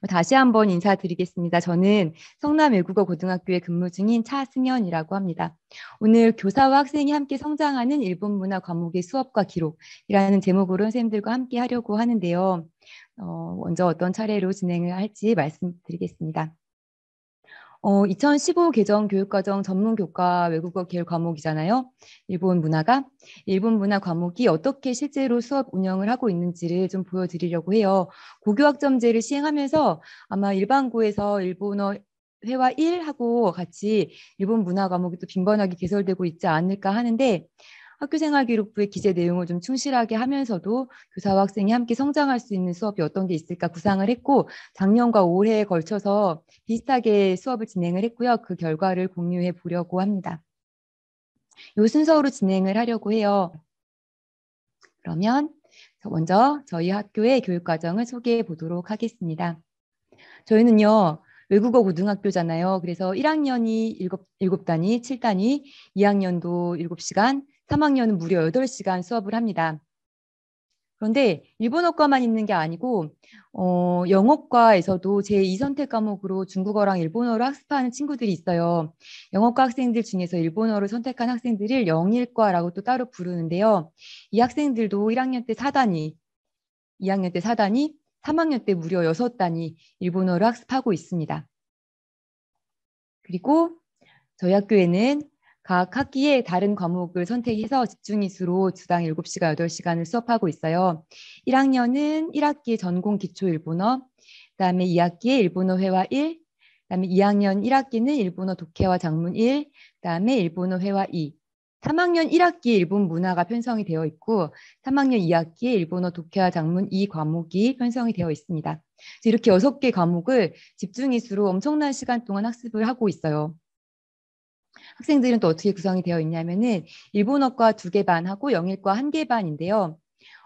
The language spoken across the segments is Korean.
뭐 다시 한번 인사드리겠습니다. 저는 성남 외국어 고등학교에 근무 중인 차승현이라고 합니다. 오늘 교사와 학생이 함께 성장하는 일본 문화 과목의 수업과 기록이라는 제목으로 선생님들과 함께 하려고 하는데요. 어, 먼저 어떤 차례로 진행을 할지 말씀드리겠습니다. 어, 2015 개정 교육과정 전문 교과 외국어 계열 과목이잖아요. 일본 문화가 일본 문화 과목이 어떻게 실제로 수업 운영을 하고 있는지를 좀 보여드리려고 해요. 고교학점제를 시행하면서 아마 일반고에서 일본어 회화 1하고 같이 일본 문화 과목이 또 빈번하게 개설되고 있지 않을까 하는데 학교생활 기록부의 기재 내용을 좀 충실하게 하면서도 교사와 학생이 함께 성장할 수 있는 수업이 어떤 게 있을까 구상을 했고 작년과 올해에 걸쳐서 비슷하게 수업을 진행을 했고요. 그 결과를 공유해 보려고 합니다. 요 순서로 진행을 하려고 해요. 그러면 먼저 저희 학교의 교육과정을 소개해 보도록 하겠습니다. 저희는요, 외국어 고등학교잖아요. 그래서 1학년이 7, 7단위, 7단위, 2학년도 7시간, 3학년은 무려 8시간 수업을 합니다. 그런데 일본어과만 있는 게 아니고 어, 영어과에서도 제2선택 과목으로 중국어랑 일본어를 학습하는 친구들이 있어요. 영어과 학생들 중에서 일본어를 선택한 학생들을 영일과라고 또 따로 부르는데요. 이 학생들도 1학년 때 4단위, 2학년 때 4단위, 3학년 때 무려 6단위 일본어를 학습하고 있습니다. 그리고 저희 학교에는 각 학기에 다른 과목을 선택해서 집중이수로 주당 7시간, 8시간을 수업하고 있어요. 1학년은 1학기 전공 기초 일본어, 그다음에 2학기에 일본어 회화 1, 그다음에 2학년 1학기는 일본어 독해와 작문 1, 그다음에 일본어 회화 2. 3학년 1학기 일본 문화가 편성이 되어 있고 3학년 2학기 일본어 독해와 작문 2 과목이 편성이 되어 있습니다. 이렇게 6개 과목을 집중 이수로 엄청난 시간 동안 학습을 하고 있어요. 학생들은 또 어떻게 구성이 되어 있냐면은 일본어과 두 개반 하고 영일과 한 개 반인데요.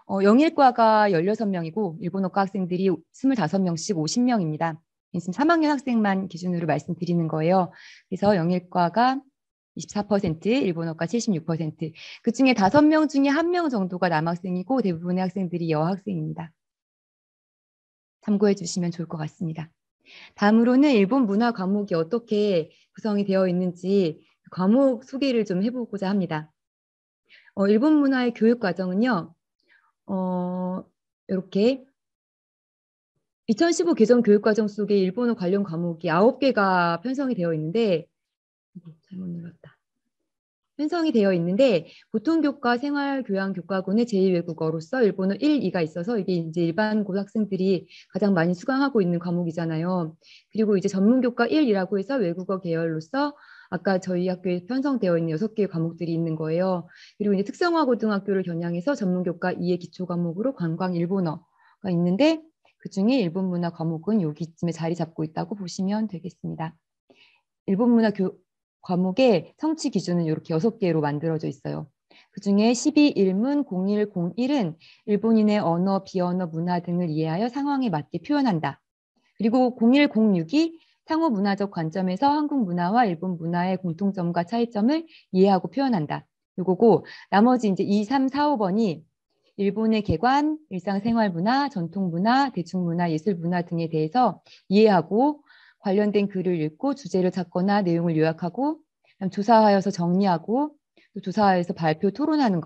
어, 영일과가 16명이고 일본어과 학생들이 25명씩 50명입니다. 지금 3학년 학생만 기준으로 말씀드리는 거예요. 그래서 영일과가 24%, 일본어과 76%. 그 중에 5명 중에 1명 정도가 남학생이고 대부분의 학생들이 여학생입니다. 참고해 주시면 좋을 것 같습니다. 다음으로는 일본 문화 과목이 어떻게 구성이 되어 있는지 과목 소개를 좀 해보고자 합니다. 어, 일본 문화의 교육 과정은요, 어, 이렇게 2015 개정 교육 과정 속에 일본어 관련 과목이 9개가 편성이 되어 있는데, 잘못 눌렀다. 편성이 되어 있는데, 보통 교과, 생활, 교양, 교과군의 제2외국어로서 일본어 1, 2가 있어서 이게 이제 일반 고등학생들이 가장 많이 수강하고 있는 과목이잖아요. 그리고 이제 전문 교과 1이라고 해서 외국어 계열로서 아까 저희 학교에 편성되어 있는 여섯 개의 과목들이 있는 거예요. 그리고 이제 특성화 고등학교를 겨냥해서 전문교과 2의 기초 과목으로 관광 일본어가 있는데 그중에 일본 문화 과목은 여기쯤에 자리 잡고 있다고 보시면 되겠습니다. 일본 문화 교, 과목의 성취 기준은 이렇게 여섯 개로 만들어져 있어요. 그중에 12일문 0101은 일본인의 언어, 비언어, 문화 등을 이해하여 상황에 맞게 표현한다. 그리고 0106이 상호 문화적 관점에서 한국 문화와 일본 문화의 공통점과 차이점을 이해하고 표현한다. 이거고 나머지 이제 2, 3, 4, 5번이 일본의 개관, 일상생활 문화, 전통 문화, 대중 문화, 예술 문화 등에 대해서 이해하고 관련된 글을 읽고 주제를 찾거나 내용을 요약하고 조사하여서 정리하고 또 조사하여서 발표 토론하는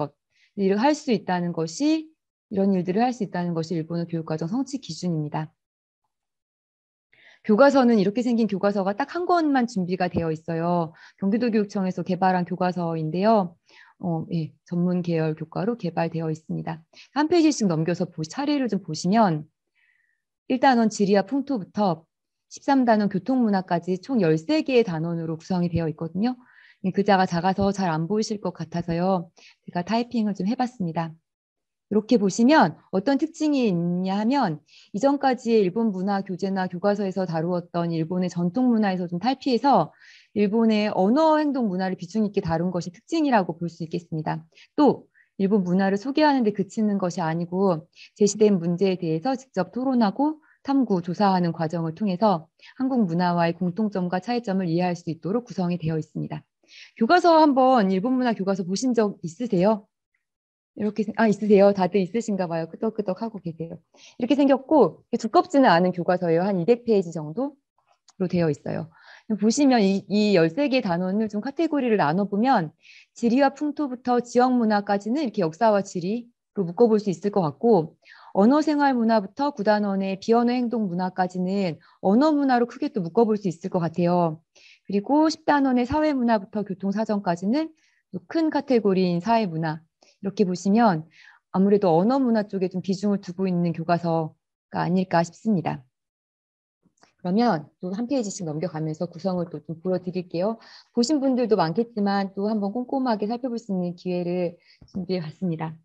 것이을할수 있다는 것이 이런 일들을 할 수 있다는 것이 일본의 교육과정 성취 기준입니다. 교과서는 이렇게 생긴 교과서가 딱 한 권만 준비가 되어 있어요. 경기도 교육청에서 개발한 교과서인데요. 어, 예, 전문 계열 교과로 개발되어 있습니다. 한 페이지씩 넘겨서 보, 차례를 좀 보시면 1단원 지리와 풍토부터 13단원 교통문화까지 총 13개의 단원으로 구성이 되어 있거든요. 글자가 예, 그 작아서 잘 안 보이실 것 같아서요. 제가 타이핑을 좀 해봤습니다. 이렇게 보시면 어떤 특징이 있냐 하면 이전까지의 일본 문화 교재나 교과서에서 다루었던 일본의 전통 문화에서 좀 탈피해서 일본의 언어 행동 문화를 비중 있게 다룬 것이 특징이라고 볼 수 있겠습니다. 또 일본 문화를 소개하는 데 그치는 것이 아니고 제시된 문제에 대해서 직접 토론하고 탐구, 조사하는 과정을 통해서 한국 문화와의 공통점과 차이점을 이해할 수 있도록 구성이 되어 있습니다. 교과서 한번 일본 문화 교과서 보신 적 있으세요? 이렇게 아 있으세요? 다들 있으신가 봐요. 끄덕끄덕 하고 계세요. 이렇게 생겼고 두껍지는 않은 교과서예요. 한 200페이지 정도로 되어 있어요. 보시면 이, 이 13개 단원을 좀 카테고리를 나눠보면 지리와 풍토부터 지역 문화까지는 이렇게 역사와 지리로 묶어볼 수 있을 것 같고 언어 생활 문화부터 구단원의 비언어 행동 문화까지는 언어 문화로 크게 또 묶어볼 수 있을 것 같아요. 그리고 10단원의 사회 문화부터 교통 사정까지는 큰 카테고리인 사회 문화 이렇게 보시면 아무래도 언어 문화 쪽에 좀 비중을 두고 있는 교과서가 아닐까 싶습니다. 그러면 또 한 페이지씩 넘겨가면서 구성을 또 좀 보여드릴게요. 보신 분들도 많겠지만 또 한번 꼼꼼하게 살펴볼 수 있는 기회를 준비해봤습니다.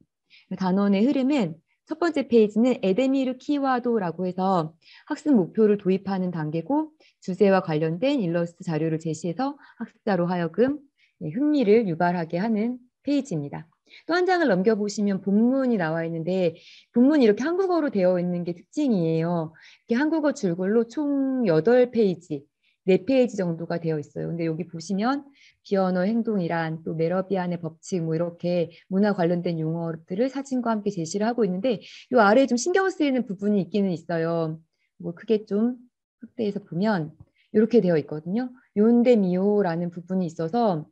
단원의 흐름은 첫 번째 페이지는 에데미르 키와도라고 해서 학습 목표를 도입하는 단계고 주제와 관련된 일러스트 자료를 제시해서 학습자로 하여금 예, 흥미를 유발하게 하는 페이지입니다. 또한 장을 넘겨보시면 본문이 나와 있는데 본문이 이렇게 한국어로 되어 있는 게 특징이에요. 이렇게 한국어 줄글로 총 8페이지, 4페이지 정도가 되어 있어요. 근데 여기 보시면 비언어 행동이란 또 메러비안의 법칙 뭐 이렇게 문화 관련된 용어들을 사진과 함께 제시를 하고 있는데 이 아래에 좀 신경 쓰이는 부분이 있기는 있어요. 뭐 크게 좀 확대해서 보면 이렇게 되어 있거든요. 요운데미오라는 부분이 있어서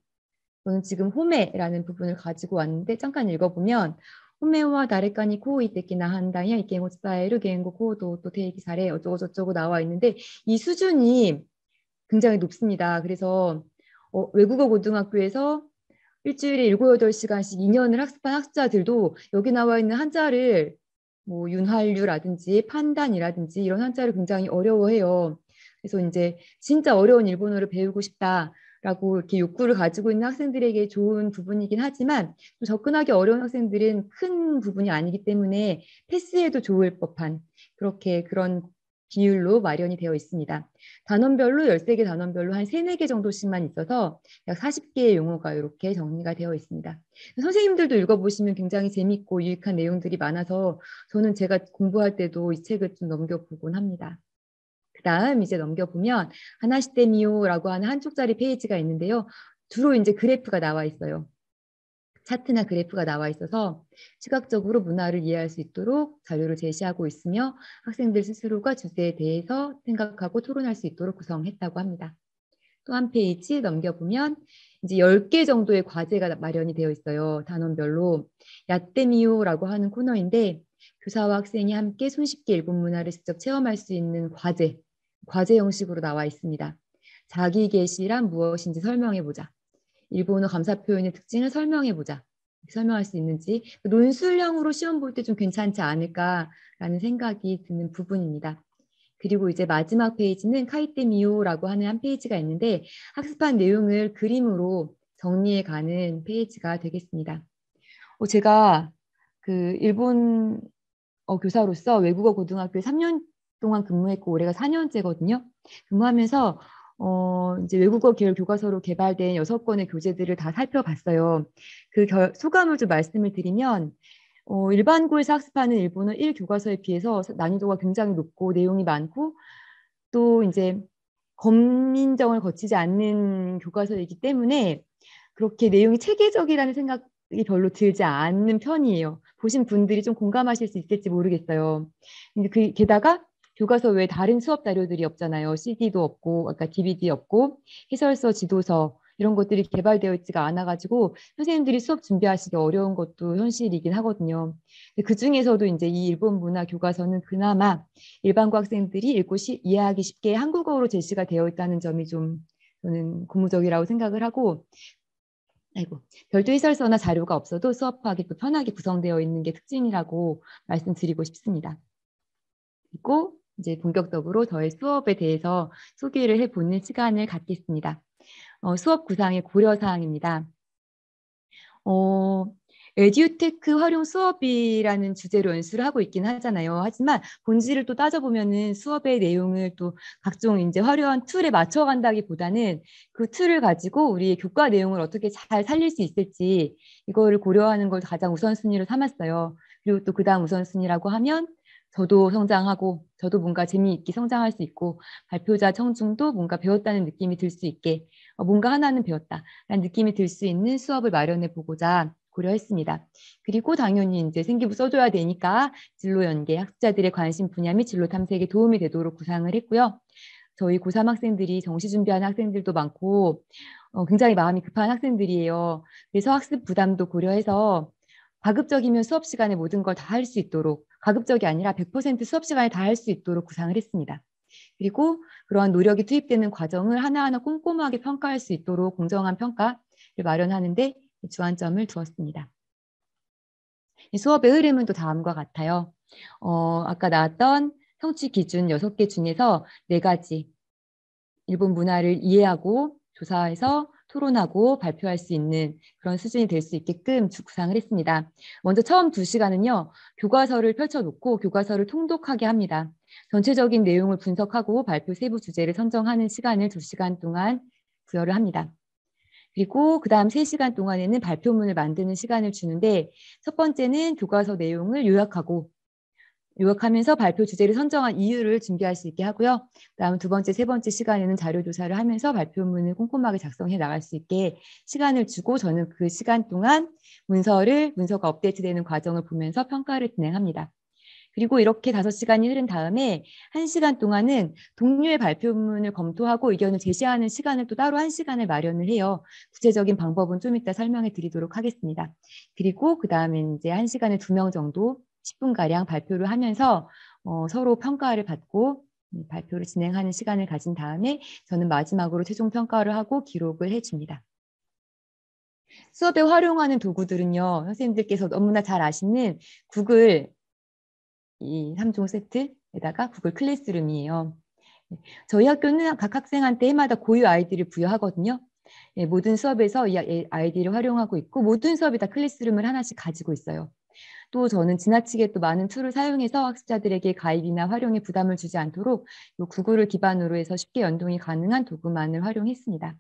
저는 지금 호메라는 부분을 가지고 왔는데 잠깐 읽어보면 호메와 다레카니 코이테키나 한다야 이케모스타에르 게 겐고 코도 또 테이기 사례 어쩌고저쩌고 나와 있는데 이 수준이 굉장히 높습니다. 그래서 어, 외국어 고등학교에서 일주일에 일곱 여덟 시간씩 2년을 학습한 학자들도 여기 나와 있는 한자를 뭐 윤활유라든지 판단이라든지 이런 한자를 굉장히 어려워해요. 그래서 이제 진짜 어려운 일본어를 배우고 싶다. 라고 이렇게 욕구를 가지고 있는 학생들에게 좋은 부분이긴 하지만 접근하기 어려운 학생들은 큰 부분이 아니기 때문에 패스해도 좋을 법한 그렇게 그런 비율로 마련이 되어 있습니다. 단원별로 13개 단원별로 한 3, 4개 정도씩만 있어서 약 40개의 용어가 이렇게 정리가 되어 있습니다. 선생님들도 읽어보시면 굉장히 재밌고 유익한 내용들이 많아서 저는 제가 공부할 때도 이 책을 좀 넘겨보곤 합니다. 다음 이제 넘겨보면 하나시데미오라고 하는 한쪽짜리 페이지가 있는데요. 주로 이제 그래프가 나와 있어요. 차트나 그래프가 나와 있어서 시각적으로 문화를 이해할 수 있도록 자료를 제시하고 있으며 학생들 스스로가 주제에 대해서 생각하고 토론할 수 있도록 구성했다고 합니다. 또 한 페이지 넘겨보면 이제 10개 정도의 과제가 마련이 되어 있어요. 단원별로 야떼미오라고 하는 코너인데 교사와 학생이 함께 손쉽게 일본 문화를 직접 체험할 수 있는 과제 과제 형식으로 나와 있습니다. 자기계시란 무엇인지 설명해보자. 일본어 감사 표현의 특징을 설명해보자. 설명할 수 있는지 그 논술형으로 시험 볼 때 좀 괜찮지 않을까라는 생각이 드는 부분입니다. 그리고 이제 마지막 페이지는 카이테미오라고 하는 한 페이지가 있는데 학습한 내용을 그림으로 정리해가는 페이지가 되겠습니다. 어, 제가 그 일본 어, 교사로서 외국어 고등학교 3년 동안 근무했고 올해가 4년째거든요. 근무하면서 어, 이제 외국어 계열 교과서로 개발된 여섯 권의 교재들을 다 살펴봤어요. 그 결, 소감을 좀 말씀을 드리면, 어, 일반고에서 학습하는 일본어 1 교과서에 비해서 난이도가 굉장히 높고 내용이 많고, 또 이제 검인정을 거치지 않는 교과서이기 때문에 그렇게 내용이 체계적이라는 생각이 별로 들지 않는 편이에요. 보신 분들이 좀 공감하실 수 있을지 모르겠어요. 근데 그, 게다가 교과서 외에 다른 수업 자료들이 없잖아요. CD도 없고, 아까 DVD 없고, 해설서, 지도서 이런 것들이 개발되어 있지가 않아가지고 선생님들이 수업 준비하시기 어려운 것도 현실이긴 하거든요. 그 중에서도 이제 이 일본 문화 교과서는 그나마 일반 고학생들이 읽고 시, 이해하기 쉽게 한국어로 제시가 되어 있다는 점이 좀 저는 고무적이라고 생각을 하고 아이고, 별도 해설서나 자료가 없어도 수업하기 편하게 구성되어 있는 게 특징이라고 말씀드리고 싶습니다. 그리고 이제 본격적으로 저의 수업에 대해서 소개를 해보는 시간을 갖겠습니다. 어, 수업 구상의 고려사항입니다. 어, 에듀테크 활용 수업이라는 주제로 연수를 하고 있긴 하잖아요. 하지만 본질을 또 따져보면은 수업의 내용을 또 각종 이제 화려한 툴에 맞춰간다기보다는 그 툴을 가지고 우리의 교과 내용을 어떻게 잘 살릴 수 있을지 이거를 고려하는 걸 가장 우선순위로 삼았어요. 그리고 또 그다음 우선순위라고 하면 저도 성장하고 저도 뭔가 재미있게 성장할 수 있고 발표자 청중도 뭔가 배웠다는 느낌이 들 수 있게 어, 뭔가 하나는 배웠다라는 느낌이 들 수 있는 수업을 마련해 보고자 고려했습니다. 그리고 당연히 이제 생기부 써줘야 되니까 진로 연계, 학자들의 관심 분야 및 진로 탐색에 도움이 되도록 구상을 했고요. 저희 고3 학생들이 정시 준비하는 학생들도 많고 어, 굉장히 마음이 급한 학생들이에요. 그래서 학습 부담도 고려해서 가급적이면 수업 시간에 모든 걸 다 할 수 있도록 가급적이 아니라 100% 수업 시간에 다 할 수 있도록 구상을 했습니다. 그리고 그러한 노력이 투입되는 과정을 하나하나 꼼꼼하게 평가할 수 있도록 공정한 평가를 마련하는데 주안점을 두었습니다. 수업의 흐름은 또 다음과 같아요. 어, 아까 나왔던 성취 기준 6개 중에서 4가지 일본 문화를 이해하고 조사해서 토론하고 발표할 수 있는 그런 수준이 될 수 있게끔 구상을 했습니다. 먼저 처음 두 시간은요, 교과서를 펼쳐놓고 교과서를 통독하게 합니다. 전체적인 내용을 분석하고 발표 세부 주제를 선정하는 시간을 두 시간 동안 부여를 합니다. 그리고 그 다음 세시간 동안에는 발표문을 만드는 시간을 주는데 첫 번째는 교과서 내용을 요약하고 요약하면서 발표 주제를 선정한 이유를 준비할 수 있게 하고요. 다음 두 번째, 세 번째 시간에는 자료 조사를 하면서 발표문을 꼼꼼하게 작성해 나갈 수 있게 시간을 주고 저는 그 시간 동안 문서를 문서가 업데이트되는 과정을 보면서 평가를 진행합니다. 그리고 이렇게 다섯 시간이 흐른 다음에 한시간 동안은 동료의 발표문을 검토하고 의견을 제시하는 시간을 또 따로 한시간을 마련을 해요. 구체적인 방법은 좀 이따 설명해 드리도록 하겠습니다. 그리고 그 다음에 이제 한시간에 두 명 정도 10분가량 발표를 하면서 어, 서로 평가를 받고 음, 발표를 진행하는 시간을 가진 다음에 저는 마지막으로 최종 평가를 하고 기록을 해줍니다. 수업에 활용하는 도구들은요. 선생님들께서 너무나 잘 아시는 구글 이 3종 세트에다가 구글 클래스룸이에요. 저희 학교는 각 학생한테 해마다 고유 아이디를 부여하거든요. 예, 모든 수업에서 이 아이디를 활용하고 있고 모든 수업에 다 클래스룸을 하나씩 가지고 있어요. 또 저는 지나치게 또 많은 툴을 사용해서 학습자들에게 가입이나 활용에 부담을 주지 않도록 구글을 기반으로 해서 쉽게 연동이 가능한 도구만을 활용했습니다.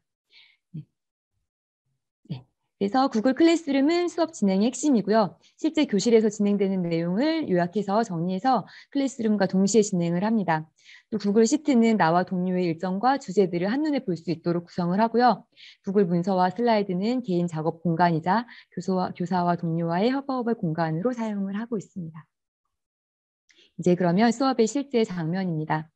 그래서 구글 클래스룸은 수업 진행의 핵심이고요. 실제 교실에서 진행되는 내용을 요약해서 정리해서 클래스룸과 동시에 진행을 합니다. 또 구글 시트는 나와 동료의 일정과 주제들을 한눈에 볼 수 있도록 구성을 하고요. 구글 문서와 슬라이드는 개인 작업 공간이자 교수와, 교사와 동료와의 협업을 공간으로 사용을 하고 있습니다. 이제 그러면 수업의 실제 장면입니다.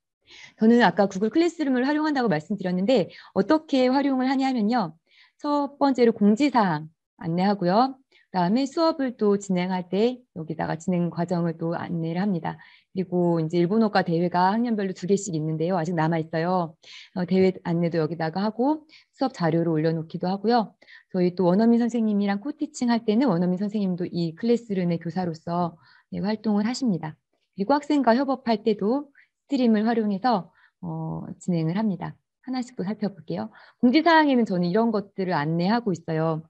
저는 아까 구글 클래스룸을 활용한다고 말씀드렸는데 어떻게 활용을 하냐면요. 첫 번째로 공지사항 안내하고요. 그다음에 수업을 또 진행할 때 여기다가 진행 과정을 또 안내를 합니다. 그리고 이제 일본어과 대회가 학년별로 두 개씩 있는데요. 아직 남아 있어요. 어, 대회 안내도 여기다가 하고 수업 자료를 올려놓기도 하고요. 저희 또 원어민 선생님이랑 코티칭 할 때는 원어민 선생님도 이 클래스룸의 교사로서 네, 활동을 하십니다. 그리고 학생과 협업할 때도 스트림을 활용해서 어, 진행을 합니다. 하나씩 또 살펴볼게요. 공지사항에는 저는 이런 것들을 안내하고 있어요.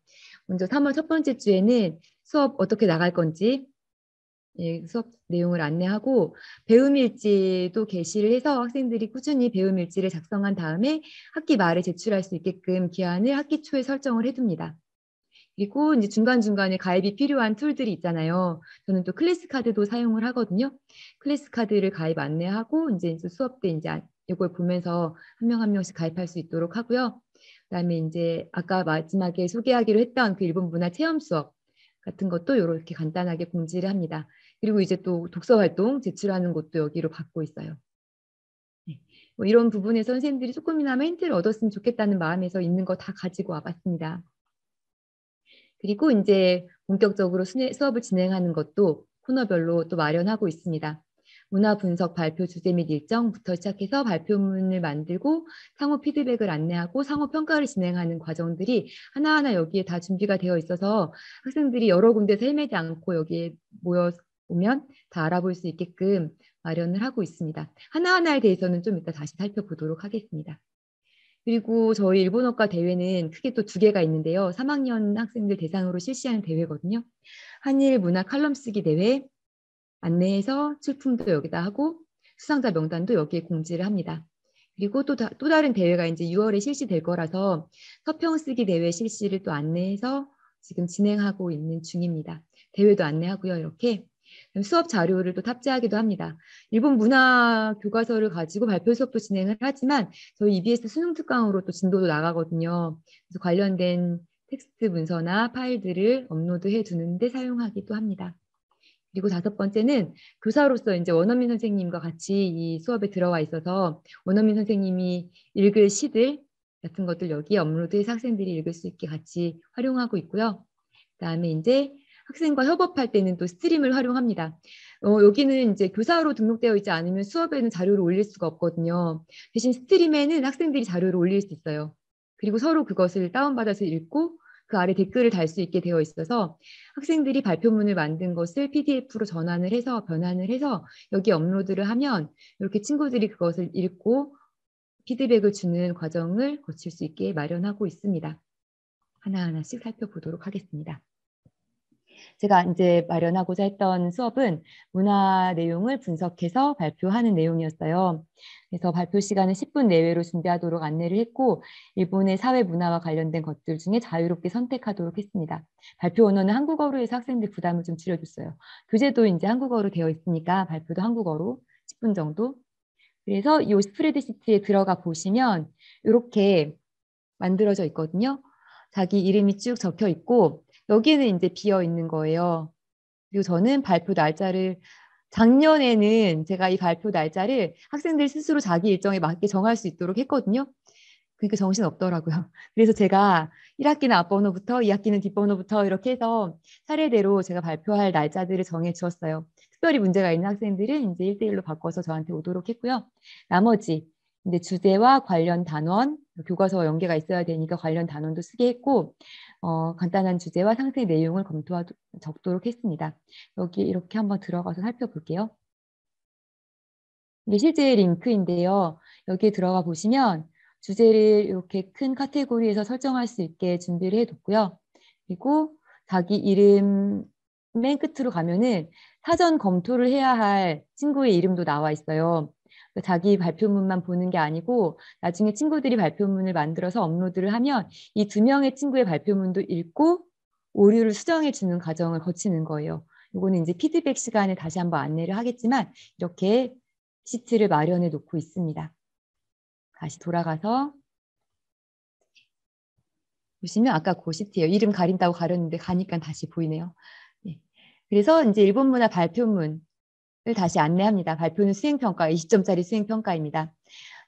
먼저 3월 첫 번째 주에는 수업 어떻게 나갈 건지 예, 수업 내용을 안내하고 배움 일지도 게시를 해서 학생들이 꾸준히 배움 일지를 작성한 다음에 학기 말에 제출할 수 있게끔 기한을 학기 초에 설정을 해둡니다. 그리고 이제 중간중간에 가입이 필요한 툴들이 있잖아요. 저는 또 클래스 카드도 사용을 하거든요. 클래스 카드를 가입 안내하고 이제 수업 때 이제 이걸 보면서 한 명한 한 명씩 가입할 수 있도록 하고요. 그다음에 이제 아까 마지막에 소개하기로 했던 그 일본 문화 체험 수업 같은 것도 이렇게 간단하게 공지를 합니다. 그리고 이제 또 독서 활동 제출하는 것도 여기로 받고 있어요. 네. 뭐 이런 부분에서 선생님들이 조금이나마 힌트를 얻었으면 좋겠다는 마음에서 있는 거 다 가지고 와봤습니다. 그리고 이제 본격적으로 수업을 진행하는 것도 코너별로 또 마련하고 있습니다. 문화 분석 발표 주제 및 일정부터 시작해서 발표문을 만들고 상호 피드백을 안내하고 상호 평가를 진행하는 과정들이 하나하나 여기에 다 준비가 되어 있어서 학생들이 여러 군데서 헤매지 않고 여기에 모여 오면 다 알아볼 수 있게끔 마련을 하고 있습니다. 하나하나에 대해서는 좀 이따 다시 살펴보도록 하겠습니다. 그리고 저희 일본어과 대회는 크게 또 두 개가 있는데요. 3학년 학생들 대상으로 실시하는 대회거든요. 한일 문화 칼럼 쓰기 대회, 안내해서 출품도 여기다 하고 수상자 명단도 여기에 공지를 합니다. 그리고 또, 다, 또 다른 대회가 이제 6월에 실시될 거라서 서평 쓰기 대회 실시를 또 안내해서 지금 진행하고 있는 중입니다. 대회도 안내하고요. 이렇게 수업 자료를 또 탑재하기도 합니다. 일본 문화 교과서를 가지고 발표 수업도 진행을 하지만 저희 EBS 수능 특강으로 또 진도도 나가거든요. 그래서 관련된 텍스트 문서나 파일들을 업로드해 두는데 사용하기도 합니다. 그리고 다섯 번째는 교사로서 이제 원어민 선생님과 같이 이 수업에 들어와 있어서 원어민 선생님이 읽을 시들 같은 것들 여기 업로드해서 학생들이 읽을 수 있게 같이 활용하고 있고요. 그다음에 이제 학생과 협업할 때는 또 스트림을 활용합니다. 어, 여기는 이제 교사로 등록되어 있지 않으면 수업에는 자료를 올릴 수가 없거든요. 대신 스트림에는 학생들이 자료를 올릴 수 있어요. 그리고 서로 그것을 다운받아서 읽고 그 아래 댓글을 달 수 있게 되어 있어서 학생들이 발표문을 만든 것을 PDF로 전환을 해서 변환을 해서 여기 업로드를 하면 이렇게 친구들이 그것을 읽고 피드백을 주는 과정을 거칠 수 있게 마련하고 있습니다. 하나하나씩 살펴보도록 하겠습니다. 제가 이제 마련하고자 했던 수업은 문화 내용을 분석해서 발표하는 내용이었어요. 그래서 발표 시간은 10분 내외로 준비하도록 안내를 했고 일본의 사회 문화와 관련된 것들 중에 자유롭게 선택하도록 했습니다. 발표 언어는 한국어로 해서 학생들 부담을 좀 줄여줬어요. 교재도 이제 한국어로 되어 있으니까 발표도 한국어로 10분 정도. 그래서 이 스프레드시트에 들어가 보시면 이렇게 만들어져 있거든요. 자기 이름이 쭉 적혀 있고 여기는 이제 비어 있는 거예요. 그리고 저는 발표 날짜를 작년에는 제가 이 발표 날짜를 학생들 스스로 자기 일정에 맞게 정할 수 있도록 했거든요. 그러니까 정신 없더라고요. 그래서 제가 1학기는 앞번호부터 2학기는 뒷번호부터 이렇게 해서 사례대로 제가 발표할 날짜들을 정해 주었어요. 특별히 문제가 있는 학생들은 이제 1대1로 바꿔서 저한테 오도록 했고요. 나머지 근데 주제와 관련 단원, 교과서와 연계가 있어야 되니까 관련 단원도 쓰게 했고 어, 간단한 주제와 상세 내용을 검토하 적도록 했습니다. 여기 이렇게 한번 들어가서 살펴볼게요. 이게 실제 링크인데요. 여기에 들어가 보시면 주제를 이렇게 큰 카테고리에서 설정할 수 있게 준비를 해뒀고요. 그리고 자기 이름 맨 끝으로 가면은 사전 검토를 해야 할 친구의 이름도 나와 있어요. 그 자기 발표문만 보는 게 아니고 나중에 친구들이 발표문을 만들어서 업로드를 하면 이 두 명의 친구의 발표문도 읽고 오류를 수정해 주는 과정을 거치는 거예요. 이거는 이제 피드백 시간에 다시 한번 안내를 하겠지만 이렇게 시트를 마련해 놓고 있습니다. 다시 돌아가서 보시면 아까 고그 시트예요. 이름 가린다고 가렸는데 가니까 다시 보이네요. 네. 그래서 이제 일본 문화 발표문 다시 안내합니다. 발표는 수행평가 20점짜리 수행평가입니다.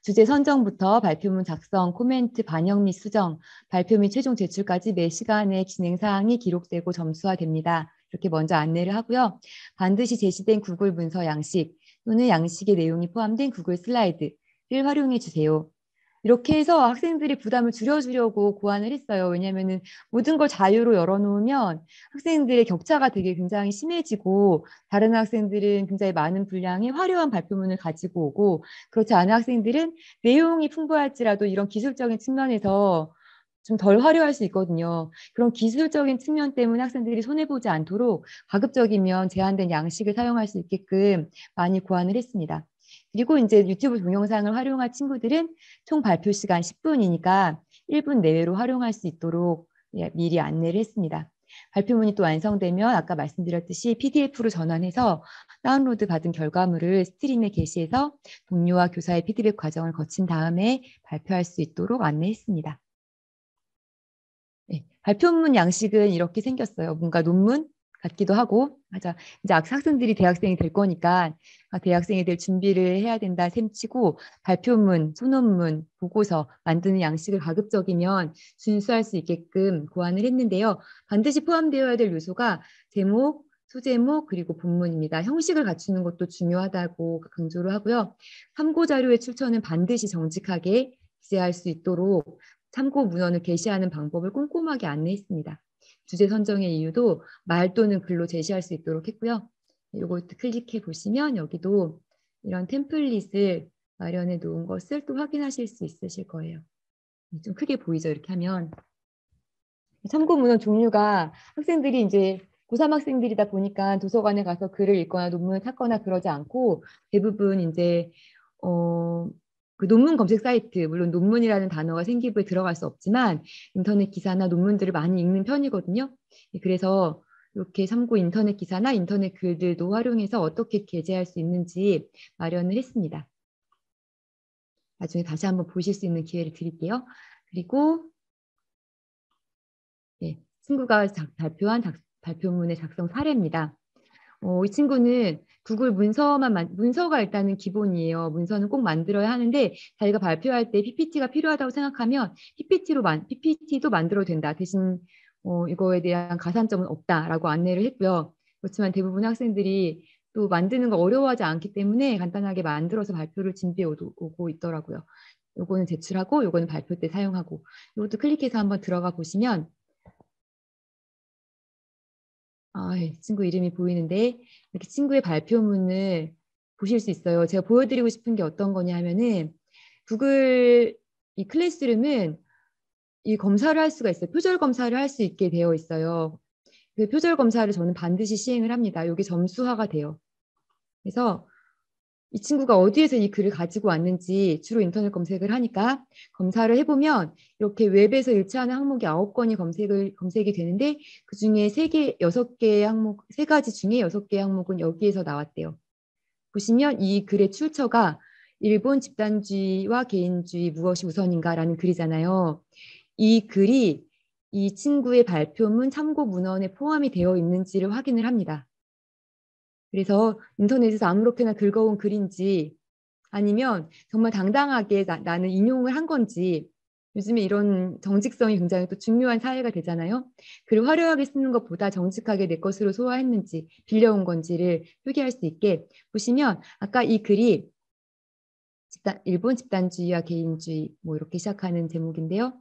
주제 선정부터 발표문 작성, 코멘트 반영 및 수정, 발표 및 최종 제출까지 매 시간의 진행사항이 기록되고 점수화됩니다. 이렇게 먼저 안내를 하고요. 반드시 제시된 구글 문서 양식 또는 양식의 내용이 포함된 구글 슬라이드를 활용해 주세요. 이렇게 해서 학생들이 부담을 줄여주려고 고안을 했어요. 왜냐면은 모든 걸 자유로 열어놓으면 학생들의 격차가 되게 굉장히 심해지고 다른 학생들은 굉장히 많은 분량의 화려한 발표문을 가지고 오고 그렇지 않은 학생들은 내용이 풍부할지라도 이런 기술적인 측면에서 좀 덜 화려할 수 있거든요. 그런 기술적인 측면 때문에 학생들이 손해보지 않도록 가급적이면 제한된 양식을 사용할 수 있게끔 많이 고안을 했습니다. 그리고 이제 유튜브 동영상을 활용한 친구들은 총 발표 시간 10분이니까 1분 내외로 활용할 수 있도록 예, 미리 안내를 했습니다. 발표문이 또 완성되면 아까 말씀드렸듯이 PDF로 전환해서 다운로드 받은 결과물을 스트림에 게시해서 동료와 교사의 피드백 과정을 거친 다음에 발표할 수 있도록 안내했습니다. 네, 발표문 양식은 이렇게 생겼어요. 뭔가 논문, 같기도 하고 맞아 이제 학생들이 대학생이 될 거니까 아, 대학생이 될 준비를 해야 된다 셈치고 발표문, 소논문, 보고서 만드는 양식을 가급적이면 준수할 수 있게끔 고안을 했는데요. 반드시 포함되어야 될 요소가 제목, 소제목 그리고 본문입니다. 형식을 갖추는 것도 중요하다고 강조를 하고요. 참고 자료의 출처는 반드시 정직하게 기재할 수 있도록 참고 문헌을 게시하는 방법을 꼼꼼하게 안내했습니다. 주제 선정의 이유도 말 또는 글로 제시할 수 있도록 했고요. 이것 클릭해 보시면 여기도 이런 템플릿을 마련해 놓은 것을 또 확인하실 수 있으실 거예요. 좀 크게 보이죠? 이렇게 하면. 참고 문헌 종류가 학생들이 이제 고3 학생들이다 보니까 도서관에 가서 글을 읽거나 논문을 찾거나 그러지 않고 대부분 이제 어, 그 논문 검색 사이트, 물론 논문이라는 단어가 생기부에 들어갈 수 없지만 인터넷 기사나 논문들을 많이 읽는 편이거든요. 예, 그래서 이렇게 참고 인터넷 기사나 인터넷 글들도 활용해서 어떻게 게재할 수 있는지 마련을 했습니다. 나중에 다시 한번 보실 수 있는 기회를 드릴게요. 그리고 네, 친구가 작, 발표한 작, 발표문의 작성 사례입니다. 어, 이 친구는 구글 문서만 만, 문서가 일단은 기본이에요. 문서는 꼭 만들어야 하는데 자기가 발표할 때 PPT가 필요하다고 생각하면 PPT로 만, PPT도 만들어도 된다. 대신 어, 이거에 대한 가산점은 없다라고 안내를 했고요. 그렇지만 대부분 학생들이 또 만드는 거 어려워하지 않기 때문에 간단하게 만들어서 발표를 준비해 오고 있더라고요. 요거는 제출하고 요거는 발표 때 사용하고 이것도 클릭해서 한번 들어가 보시면 아, 예, 친구 이름이 보이는데 이렇게 친구의 발표문을 보실 수 있어요. 제가 보여드리고 싶은 게 어떤 거냐 하면은 구글 이 클래스룸은 이 검사를 할 수가 있어요. 표절 검사를 할 수 있게 되어 있어요. 그 표절 검사를 저는 반드시 시행을 합니다. 여기 점수화가 돼요. 그래서 이 친구가 어디에서 이 글을 가지고 왔는지 주로 인터넷 검색을 하니까 검사를 해보면 이렇게 웹에서 일치하는 항목이 아홉 건이 검색을, 검색이 되는데 그 중에 세개 여섯 개 항목, 세가지 중에 여섯 개 항목은 여기에서 나왔대요. 보시면 이 글의 출처가 일본 집단주의와 개인주의 무엇이 우선인가라는 글이잖아요. 이 글이 이 친구의 발표문 참고 문헌에 포함이 되어 있는지를 확인을 합니다. 그래서 인터넷에서 아무렇게나 긁어온 글인지 아니면 정말 당당하게 나, 는 인용을 한 건지 요즘에 이런 정직성이 굉장히 또 중요한 사회가 되잖아요. 글을 화려하게 쓰는 것보다 정직하게 내 것으로 소화했는지 빌려온 건지를 표기할 수 있게 보시면 아까 이 글이 집단, 일본 집단주의와 개인주의 뭐 이렇게 시작하는 제목인데요.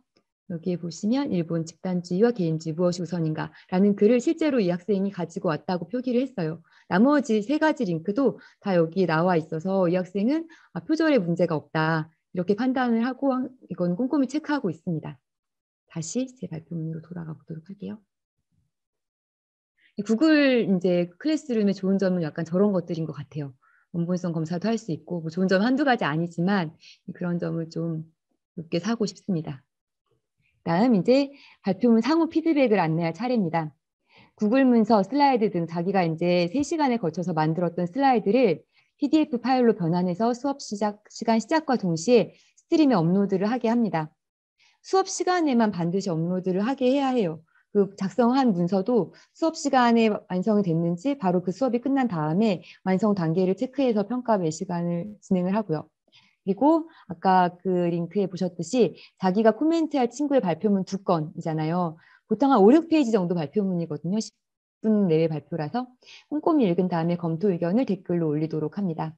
여기에 보시면 일본 집단주의와 개인주의 무엇이 우선인가라는 글을 실제로 이 학생이 가지고 왔다고 표기를 했어요. 나머지 세 가지 링크도 다 여기 나와 있어서 이 학생은 아, 표절에 문제가 없다 이렇게 판단을 하고 이건 꼼꼼히 체크하고 있습니다. 다시 제 발표문으로 돌아가 보도록 할게요. 이 구글 이제 클래스룸의 좋은 점은 약간 저런 것들인 것 같아요. 원본성 검사도 할 수 있고 뭐 좋은 점 한두 가지 아니지만 그런 점을 좀 높게 사고 싶습니다. 다음 이제 발표문 상호 피드백을 안내할 차례입니다. 구글 문서, 슬라이드 등 자기가 이제 3시간에 걸쳐서 만들었던 슬라이드를 PDF 파일로 변환해서 수업 시작, 시간 시작과 동시에 스트림에 업로드를 하게 합니다. 수업 시간에만 반드시 업로드를 하게 해야 해요. 그 작성한 문서도 수업 시간에 완성이 됐는지 바로 그 수업이 끝난 다음에 완성 단계를 체크해서 평가 매시간을 진행을 하고요. 그리고 아까 그 링크에 보셨듯이 자기가 코멘트할 친구의 발표문 두 건이잖아요. 보통 한 5, 6페이지 정도 발표문이거든요. 10분 내외 발표라서 꼼꼼히 읽은 다음에 검토 의견을 댓글로 올리도록 합니다.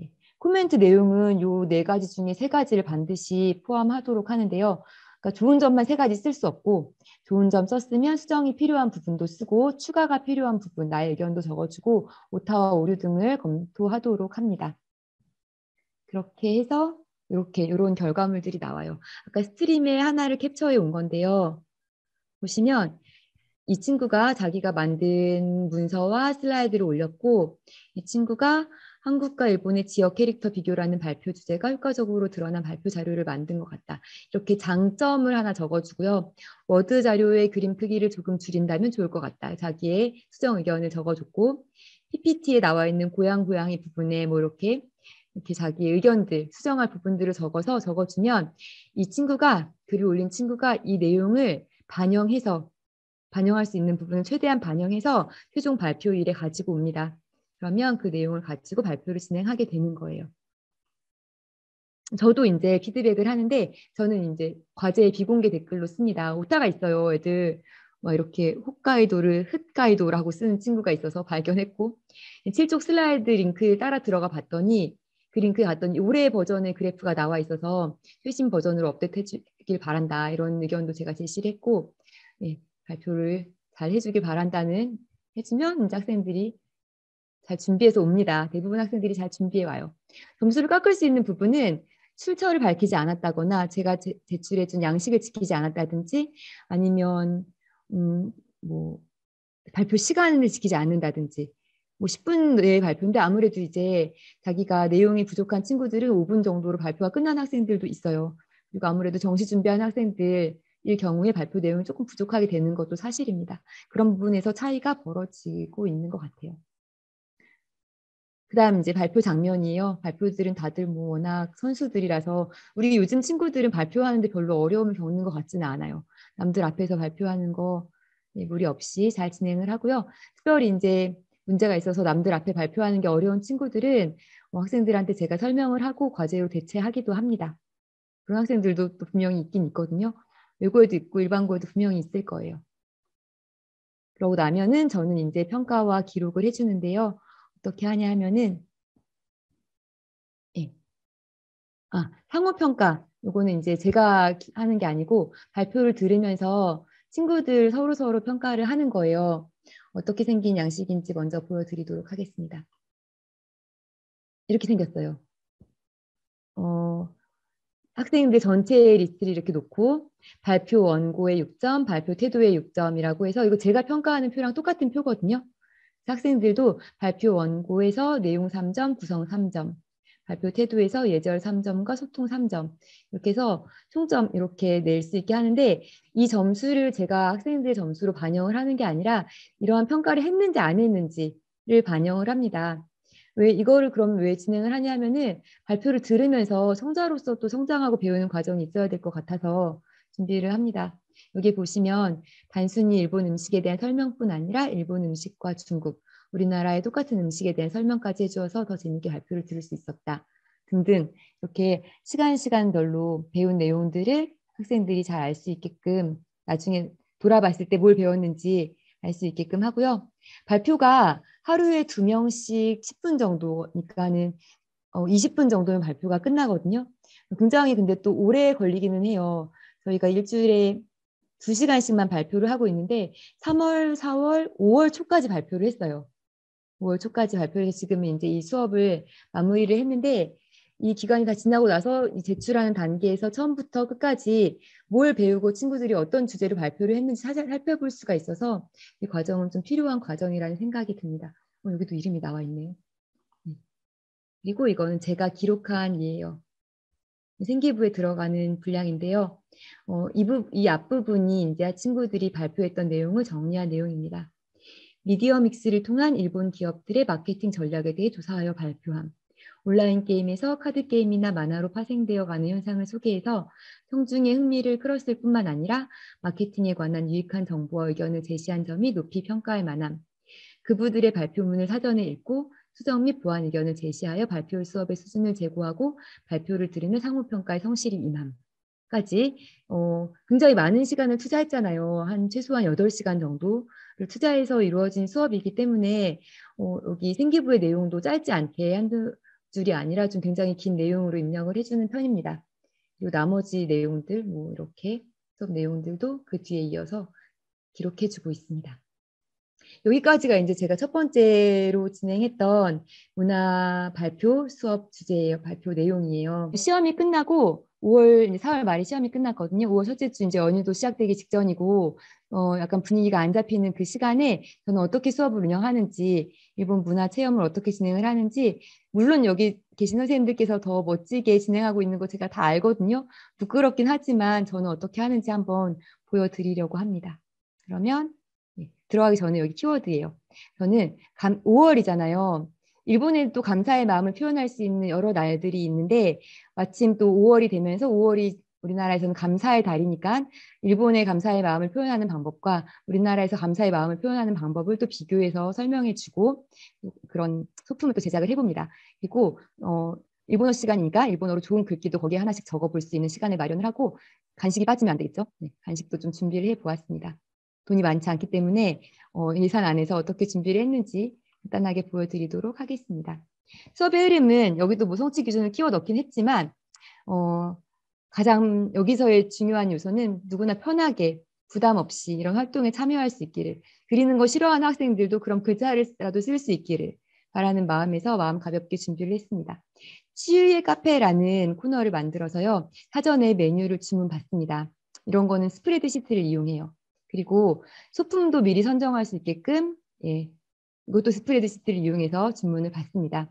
예, 코멘트 내용은 요 네 가지 중에 세 가지를 반드시 포함하도록 하는데요. 그러니까 좋은 점만 세 가지 쓸 수 없고 좋은 점 썼으면 수정이 필요한 부분도 쓰고 추가가 필요한 부분, 나의 의견도 적어주고 오타와 오류 등을 검토하도록 합니다. 그렇게 해서 이렇게 이런 결과물들이 나와요. 아까 스트림의 하나를 캡처해 온 건데요. 보시면 이 친구가 자기가 만든 문서와 슬라이드를 올렸고 이 친구가 한국과 일본의 지역 캐릭터 비교라는 발표 주제가 효과적으로 드러난 발표 자료를 만든 것 같다. 이렇게 장점을 하나 적어주고요. 워드 자료의 그림 크기를 조금 줄인다면 좋을 것 같다. 자기의 수정 의견을 적어줬고 PPT에 나와 있는 고양고양이 부분에 뭐 이렇게 이렇게 자기 의견들, 수정할 부분들을 적어서 적어주면 이 친구가 글을 올린 친구가 이 내용을 반영해서 반영할 수 있는 부분을 최대한 반영해서 최종 발표일에 가지고 옵니다. 그러면 그 내용을 가지고 발표를 진행하게 되는 거예요. 저도 이제 피드백을 하는데 저는 이제 과제에 비공개 댓글로 씁니다. 오타가 있어요, 애들. 막 이렇게 홋카이도를 흑가이도라고 쓰는 친구가 있어서 발견했고 7쪽 슬라이드 링크에 따라 들어가 봤더니 그링크 어떤 올해 버전의 그래프가 나와 있어서 최신 버전으로 업데이트해주길 바란다 이런 의견도 제가 제시를 했고 예, 발표를 잘 해주길 바란다는 해주면 이제 학생들이 잘 준비해서 옵니다. 대부분 학생들이 잘 준비해 와요. 점수를 깎을 수 있는 부분은 출처를 밝히지 않았다거나 제가 제, 제출해준 양식을 지키지 않았다든지 아니면 음, 뭐 발표 시간을 지키지 않는다든지 뭐 10분 내에 발표인데 아무래도 이제 자기가 내용이 부족한 친구들은 5분 정도로 발표가 끝난 학생들도 있어요. 그리고 아무래도 정시 준비한 학생들 일 경우에 발표 내용이 조금 부족하게 되는 것도 사실입니다. 그런 부분에서 차이가 벌어지고 있는 것 같아요. 그다음 이제 발표 장면이에요. 발표들은 다들 뭐 워낙 선수들이라서 우리 요즘 친구들은 발표하는데 별로 어려움을 겪는 것 같지는 않아요. 남들 앞에서 발표하는 거 예, 무리 없이 잘 진행을 하고요. 특별히 이제 문제가 있어서 남들 앞에 발표하는 게 어려운 친구들은 어, 학생들한테 제가 설명을 하고 과제로 대체하기도 합니다. 그런 학생들도 분명히 있긴 있거든요. 외고에도 있고 일반고에도 분명히 있을 거예요. 그러고 나면은 저는 이제 평가와 기록을 해주는데요. 어떻게 하냐 하면은 예. 아, 상호평가. 이거는 이제 제가 하는 게 아니고 발표를 들으면서 친구들 서로 서로 평가를 하는 거예요. 어떻게 생긴 양식인지 먼저 보여드리도록 하겠습니다. 이렇게 생겼어요. 어, 학생들 전체 리스트를 이렇게 놓고 발표 원고의 6점, 발표 태도의 6점이라고 해서 이거 제가 평가하는 표랑 똑같은 표거든요. 학생들도 발표 원고에서 내용 3점, 구성 3점, 발표 태도에서 예절 3점과 소통 3점 이렇게 해서 총점 이렇게 낼 수 있게 하는데 이 점수를 제가 학생들의 점수로 반영을 하는 게 아니라 이러한 평가를 했는지 안 했는지를 반영을 합니다. 왜 이거를 그럼 왜 진행을 하냐면은 발표를 들으면서 성자로서 또 성장하고 배우는 과정이 있어야 될 것 같아서 준비를 합니다. 여기 보시면 단순히 일본 음식에 대한 설명뿐 아니라 일본 음식과 중국, 우리나라의 똑같은 음식에 대한 설명까지 해주어서 더 재밌게 발표를 들을 수 있었다. 등등 이렇게 시간 시간별로 배운 내용들을 학생들이 잘 알 수 있게끔 나중에 돌아봤을 때 뭘 배웠는지 알 수 있게끔 하고요. 발표가 하루에 두 명씩 10분 정도니까는 어, 20분 정도면 발표가 끝나거든요. 굉장히 근데 또 오래 걸리기는 해요. 저희가 일주일에 두시간씩만 발표를 하고 있는데 3월, 4월, 5월 초까지 발표를 했어요. 5월 초까지 발표해서 지금 이제 이 수업을 마무리를 했는데 이 기간이 다 지나고 나서 제출하는 단계에서 처음부터 끝까지 뭘 배우고 친구들이 어떤 주제로 발표를 했는지 살펴볼 수가 있어서 이 과정은 좀 필요한 과정이라는 생각이 듭니다. 어, 여기도 이름이 나와 있네요. 네. 그리고 이거는 제가 기록한 예예요. 생기부에 들어가는 분량인데요. 어, 이, 부, 이 앞부분이 이제 친구들이 발표했던 내용을 정리한 내용입니다. 미디어 믹스를 통한 일본 기업들의 마케팅 전략에 대해 조사하여 발표함. 온라인 게임에서 카드 게임이나 만화로 파생되어 가는 현상을 소개해서 청중의 흥미를 끌었을 뿐만 아니라 마케팅에 관한 유익한 정보와 의견을 제시한 점이 높이 평가할 만함. 그부들의 발표문을 사전에 읽고 수정 및 보완 의견을 제시하여 발표 수업의 수준을 제고하고 발표를 들으는 상호평가의 성실히 임함. 까지 어, 굉장히 많은 시간을 투자했잖아요. 한 최소한 여덟 시간 정도를 투자해서 이루어진 수업이기 때문에 어, 여기 생기부의 내용도 짧지 않게 한두 줄이 아니라 좀 굉장히 긴 내용으로 입력을 해주는 편입니다. 그리고 나머지 내용들 뭐 이렇게 수업 내용들도 그 뒤에 이어서 기록해주고 있습니다. 여기까지가 이제 제가 첫 번째로 진행했던 문화 발표 수업 주제 발표 내용이에요. 시험이 끝나고 5월, 4월 말에 시험이 끝났거든요. 5월 첫째 주 이제 연휴도 시작되기 직전이고, 어, 약간 분위기가 안 잡히는 그 시간에 저는 어떻게 수업을 운영하는지, 일본 문화 체험을 어떻게 진행을 하는지, 물론 여기 계신 선생님들께서 더 멋지게 진행하고 있는 거 제가 다 알거든요. 부끄럽긴 하지만 저는 어떻게 하는지 한번 보여드리려고 합니다. 그러면 예, 들어가기 전에 여기 키워드예요. 저는 감, 5월이잖아요. 일본에 도 감사의 마음을 표현할 수 있는 여러 날들이 있는데 마침 또 5월이 되면서 5월이 우리나라에서는 감사의 달이니까 일본의 감사의 마음을 표현하는 방법과 우리나라에서 감사의 마음을 표현하는 방법을 또 비교해서 설명해주고 그런 소품을 또 제작을 해봅니다. 그리고 어, 일본어 시간이니까 일본어로 좋은 글귀도 거기에 하나씩 적어볼 수 있는 시간을 마련을 하고 간식이 빠지면 안 되겠죠? 네, 간식도 좀 준비를 해보았습니다. 돈이 많지 않기 때문에 어, 예산 안에서 어떻게 준비를 했는지 간단하게 보여드리도록 하겠습니다. 수업의 흐름은 여기도 뭐 성취 기준을 끼워 넣긴 했지만 어, 가장 여기서의 중요한 요소는 누구나 편하게 부담 없이 이런 활동에 참여할 수 있기를 그리는 거 싫어하는 학생들도 그럼 글자를라도 쓸 수 있기를 바라는 마음에서 마음 가볍게 준비를 했습니다. 치유의 카페라는 코너를 만들어서요. 사전에 메뉴를 주문받습니다. 이런 거는 스프레드시트를 이용해요. 그리고 소품도 미리 선정할 수 있게끔 예, 이것도 스프레드시트를 이용해서 주문을 받습니다.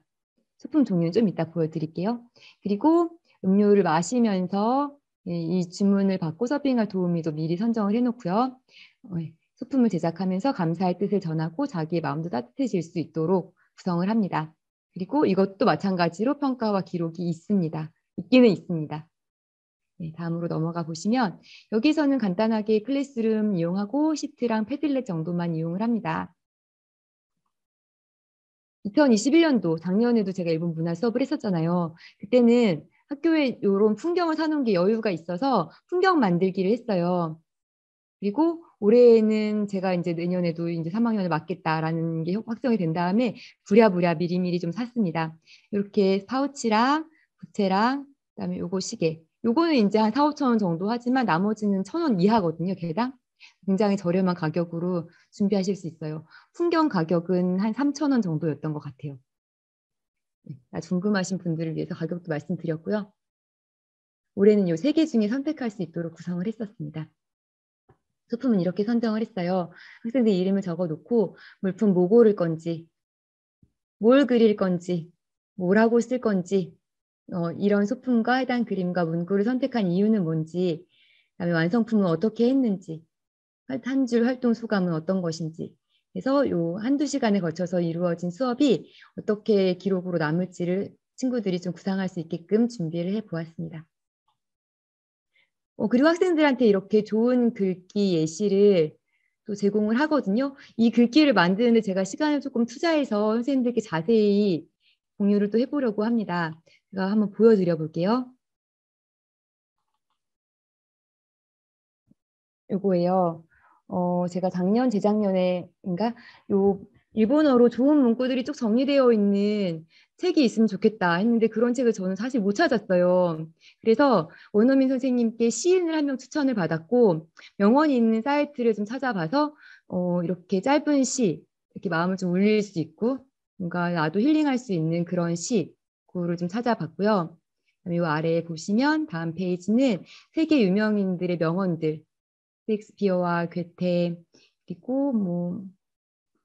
소품 종류는 좀 이따 보여드릴게요. 그리고 음료를 마시면서 예, 이 주문을 받고 서빙할 도우미도 미리 선정을 해놓고요. 어, 예, 소품을 제작하면서 감사의 뜻을 전하고 자기의 마음도 따뜻해질 수 있도록 구성을 합니다. 그리고 이것도 마찬가지로 평가와 기록이 있습니다. 있기는 있습니다. 네, 다음으로 넘어가 보시면 여기서는 간단하게 클래스룸 이용하고 시트랑 패들렛 정도만 이용을 합니다. 2021년도 작년에도 제가 일본 문화 수업을 했었잖아요. 그때는 학교에 이런 풍경을 사놓은 게 여유가 있어서 풍경 만들기를 했어요. 그리고 올해는 제가 이제 내년에도 이제 3학년을 맡겠다라는 게 확정이 된 다음에 부랴부랴 미리미리 좀 샀습니다. 이렇게 파우치랑 부채랑 그다음에 요거 시계 요거는 이제 한 4, 5천 원 정도 하지만 나머지는 천 원 이하거든요, 개당. 굉장히 저렴한 가격으로 준비하실 수 있어요. 풍경 가격은 한 3천 원 정도였던 것 같아요. 네, 아, 궁금하신 분들을 위해서 가격도 말씀드렸고요. 올해는 요 세 개 중에 선택할 수 있도록 구성을 했었습니다. 소품은 이렇게 선정을 했어요. 학생들 이름을 적어놓고 물품 뭐 고를 건지, 뭘 그릴 건지, 뭐라고 쓸 건지, 어, 이런 소품과 해당 그림과 문구를 선택한 이유는 뭔지, 그다음에 완성품은 어떻게 했는지, 한 줄 활동 소감은 어떤 것인지, 그래서요 한두 시간에 걸쳐서 이루어진 수업이 어떻게 기록으로 남을지를 친구들이 좀 구상할 수 있게끔 준비를 해 보았습니다. 어, 그리고 학생들한테 이렇게 좋은 글귀 예시를 또 제공을 하거든요. 이 글귀를 만드는데 제가 시간을 조금 투자해서 선생님들께 자세히 공유를 또 해보려고 합니다. 제가 한번 보여드려 볼게요. 요거예요. 어, 제가 작년, 재작년에인가 요 일본어로 좋은 문구들이 쭉 정리되어 있는 책이 있으면 좋겠다 했는데 그런 책을 저는 사실 못 찾았어요. 그래서 원어민 선생님께 시인을 한 명 추천을 받았고 명언이 있는 사이트를 좀 찾아봐서 어, 이렇게 짧은 시, 이렇게 마음을 좀 울릴 수 있고 뭔가 나도 힐링할 수 있는 그런 시 그거를 좀 찾아봤고요. 그다음에 이 아래에 보시면 다음 페이지는 세계 유명인들의 명언들, 셰익스피어와 괴테 그리고 뭐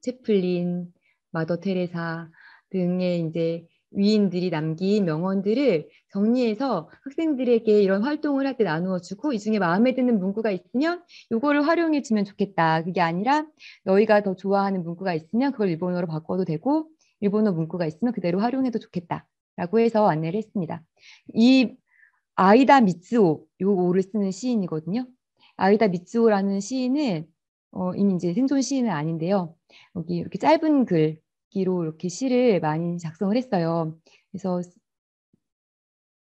채플린, 마더 테레사 등의 이제 위인들이 남긴 명언들을 정리해서 학생들에게 이런 활동을 할 때 나누어 주고 이 중에 마음에 드는 문구가 있으면 이거를 활용해 주면 좋겠다. 그게 아니라 너희가 더 좋아하는 문구가 있으면 그걸 일본어로 바꿔도 되고 일본어 문구가 있으면 그대로 활용해도 좋겠다. 라고 해서 안내를 했습니다. 이 아이다 미츠오, 이 오를 쓰는 시인이거든요. 아이다 미츠오라는 시인은 어, 이미 이제 생존 시인은 아닌데요. 여기 이렇게 짧은 글기로 이렇게 시를 많이 작성을 했어요. 그래서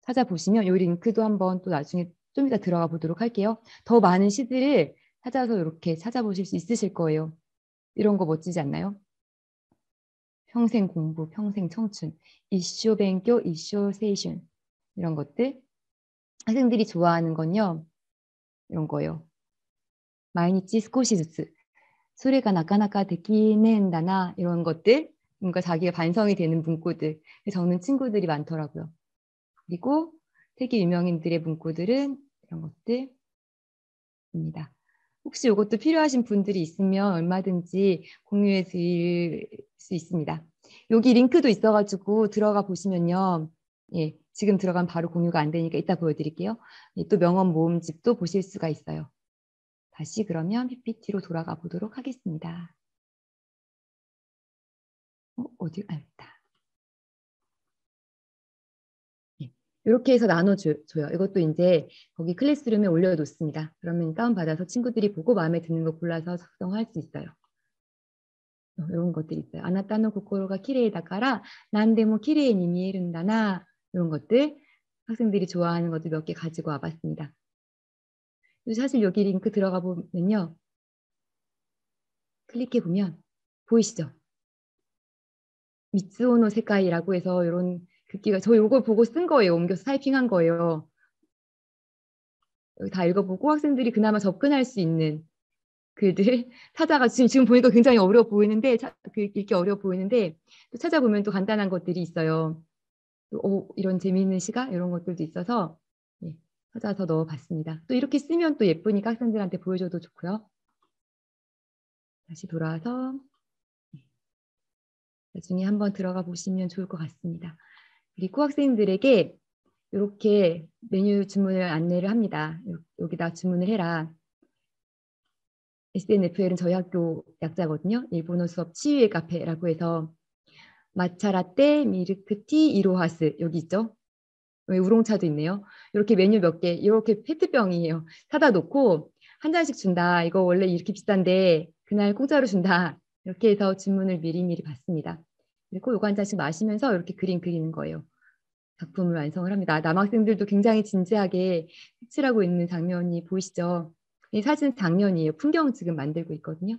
찾아보시면 요 링크도 한번 또 나중에 좀 이따 들어가 보도록 할게요. 더 많은 시들을 찾아서 이렇게 찾아보실 수 있으실 거예요. 이런 거 멋지지 않나요? 평생 공부, 평생 청춘, 이슈 뱅교, 이슈 세이션 이런 것들 학생들이 좋아하는 건요 이런 거요. 마이니치 스코시즈스 소리가 나까나까 듣기는 나나 이런 것들 뭔가 자기가 반성이 되는 문구들 적는 친구들이 많더라고요. 그리고 세계 유명인들의 문구들은 이런 것들입니다. 혹시 이것도 필요하신 분들이 있으면 얼마든지 공유해 드릴 수 있습니다. 여기 링크도 있어가지고 들어가 보시면요. 예, 지금 들어간 바로 공유가 안 되니까 이따 보여드릴게요. 예, 또 명언 모음집도 보실 수가 있어요. 다시 그러면 PPT로 돌아가 보도록 하겠습니다. 어, 어디, 아, 있다. 이렇게 예, 해서 나눠줘요. 이것도 이제 거기 클래스룸에 올려놓습니다. 그러면 다운받아서 친구들이 보고 마음에 드는 거 골라서 작성할 수 있어요. 이런 것들이 있어요. 아나타노 고코로가 키레이다 가라 난데모 키레이니 미에른다 나 이런 것들 학생들이 좋아하는 것들 몇 개 가지고 와봤습니다. 사실 여기 링크 들어가 보면요. 클릭해 보면 보이시죠? 미츠오노 색깔이라고 해서 이런 글귀가 저 이걸 보고 쓴 거예요. 옮겨서 타이핑한 거예요. 여기 다 읽어보고 학생들이 그나마 접근할 수 있는 글들 찾아가 지금 지금 보니까 굉장히 어려 보이는데 차, 그, 읽기 어려 보이는데 또 찾아보면 또 간단한 것들이 있어요. 오, 어, 이런 재미있는 시가 이런 것들도 있어서 예, 찾아서 넣어봤습니다. 또 이렇게 쓰면 또 예쁘니까 학생들한테 보여줘도 좋고요. 다시 돌아서 와 예, 나중에 한번 들어가 보시면 좋을 것 같습니다. 그리고 학생들에게 이렇게 메뉴 주문을 안내를 합니다. 여기다 주문을 해라. SNFL은 저희 학교 약자거든요. 일본어 수업 치유의 카페라고 해서 마차라떼, 미르크티 이로하스 여기 있죠. 우롱차도 있네요. 이렇게 메뉴 몇 개, 이렇게 페트병이에요. 사다 놓고 한 잔씩 준다. 이거 원래 이렇게 비싼데 그날 공짜로 준다. 이렇게 해서 주문을 미리미리 받습니다. 그리고 요거 한 잔씩 마시면서 이렇게 그림 그리는 거예요. 작품을 완성을 합니다. 남학생들도 굉장히 진지하게 색칠하고 있는 장면이 보이시죠? 이 사진은 작년이에요. 풍경 지금 만들고 있거든요.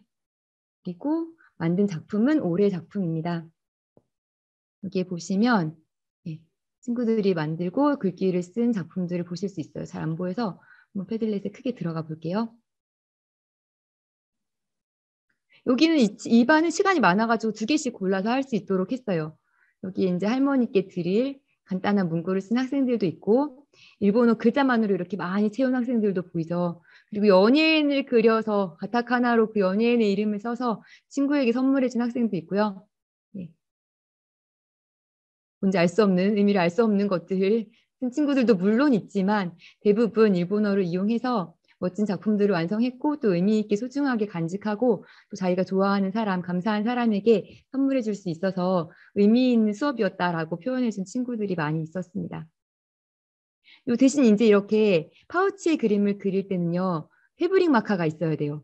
그리고 만든 작품은 올해 작품입니다. 여기에 보시면 예, 친구들이 만들고 글귀를 쓴 작품들을 보실 수 있어요. 잘 안 보여서 한번 패들렛에 크게 들어가 볼게요. 여기는 이, 이 반은 시간이 많아가지고 두 개씩 골라서 할 수 있도록 했어요. 여기 이제 할머니께 드릴 간단한 문구를 쓴 학생들도 있고 일본어 글자만으로 이렇게 많이 채운 학생들도 보이죠. 그리고 연예인을 그려서 가타카나로 그 연예인의 이름을 써서 친구에게 선물해 준 학생도 있고요. 예. 뭔지 알 수 없는 의미를 알 수 없는 것들 친구들도 물론 있지만 대부분 일본어를 이용해서 멋진 작품들을 완성했고 또 의미 있게 소중하게 간직하고 또 자기가 좋아하는 사람, 감사한 사람에게 선물해 줄 수 있어서 의미 있는 수업이었다라고 표현해 준 친구들이 많이 있었습니다. 요 대신 이제 이렇게 파우치의 그림을 그릴 때는요. 페브릭 마카가 있어야 돼요.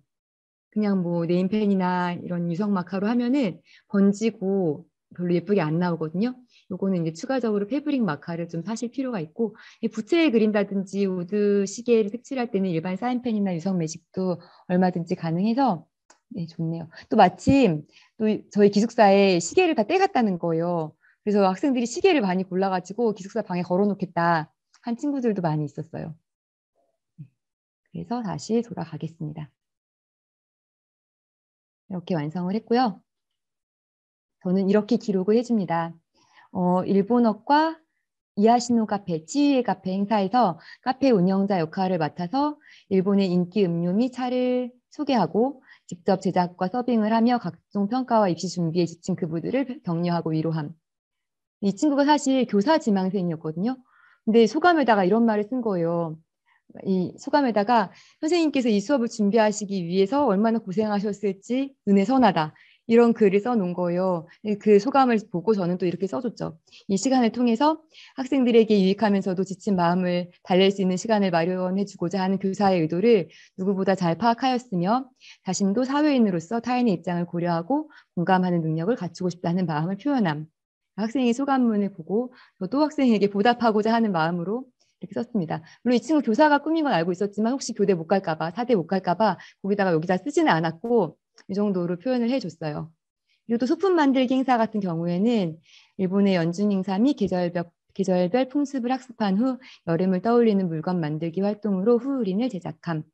그냥 뭐 네임펜이나 이런 유성 마카로 하면은 번지고 별로 예쁘게 안 나오거든요. 요거는 이제 추가적으로 패브릭 마카를 좀 사실 필요가 있고 부채에 그린다든지 우드 시계를 색칠할 때는 일반 사인펜이나 유성 매직도 얼마든지 가능해서 네, 좋네요. 또 마침 또 저희 기숙사에 시계를 다 떼갔다는 거예요. 그래서 학생들이 시계를 많이 골라가지고 기숙사 방에 걸어놓겠다 한 친구들도 많이 있었어요. 그래서 다시 돌아가겠습니다. 이렇게 완성을 했고요. 저는 이렇게 기록을 해줍니다. 어, 일본어과 이하시노 카페, 치유의 카페 행사에서 카페 운영자 역할을 맡아서 일본의 인기 음료 및 차를 소개하고 직접 제작과 서빙을 하며 각종 평가와 입시 준비에 지친 그분들을 격려하고 위로함. 이 친구가 사실 교사 지망생이었거든요. 근데 소감에다가 이런 말을 쓴 거예요. 이 소감에다가 선생님께서 이 수업을 준비하시기 위해서 얼마나 고생하셨을지 눈에 선하다. 이런 글을 써놓은 거예요. 네, 그 소감을 보고 저는 또 이렇게 써줬죠. 이 시간을 통해서 학생들에게 유익하면서도 지친 마음을 달랠 수 있는 시간을 마련해주고자 하는 교사의 의도를 누구보다 잘 파악하였으며 자신도 사회인으로서 타인의 입장을 고려하고 공감하는 능력을 갖추고 싶다는 마음을 표현함. 학생의 소감문을 보고 또 학생에게 보답하고자 하는 마음으로 이렇게 썼습니다. 물론 이 친구 교사가 꿈인 건 알고 있었지만 혹시 교대 못 갈까봐, 사대 못 갈까봐 거기다가 여기다 쓰지는 않았고 이 정도로 표현을 해줬어요. 그리고 또 소품 만들기 행사 같은 경우에는 일본의 연준 행사 및 계절별, 계절별 풍습을 학습한 후 여름을 떠올리는 물건 만들기 활동으로 후우린을 제작함.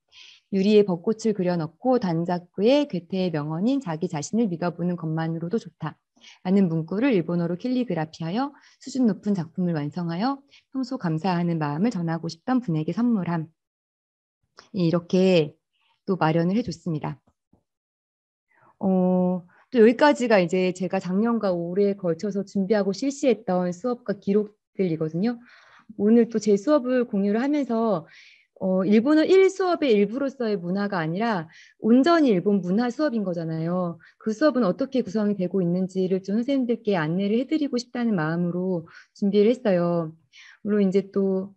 유리에 벚꽃을 그려넣고 단작구의 괴테의 명언인 자기 자신을 믿어보는 것만으로도 좋다. 라는 문구를 일본어로 캘리그라피하여 수준 높은 작품을 완성하여 평소 감사하는 마음을 전하고 싶던 분에게 선물함. 예, 이렇게 또 마련을 해줬습니다. 어, 또 여기까지가 이제 제가 작년과 올해에 걸쳐서 준비하고 실시했던 수업과 기록들이거든요. 오늘 또 제 수업을 공유를 하면서 어, 일본어 1 수업의 일부로서의 문화가 아니라 온전히 일본 문화 수업인 거잖아요. 그 수업은 어떻게 구성이 되고 있는지를 좀 선생님들께 안내를 해드리고 싶다는 마음으로 준비를 했어요. 물론 이제 또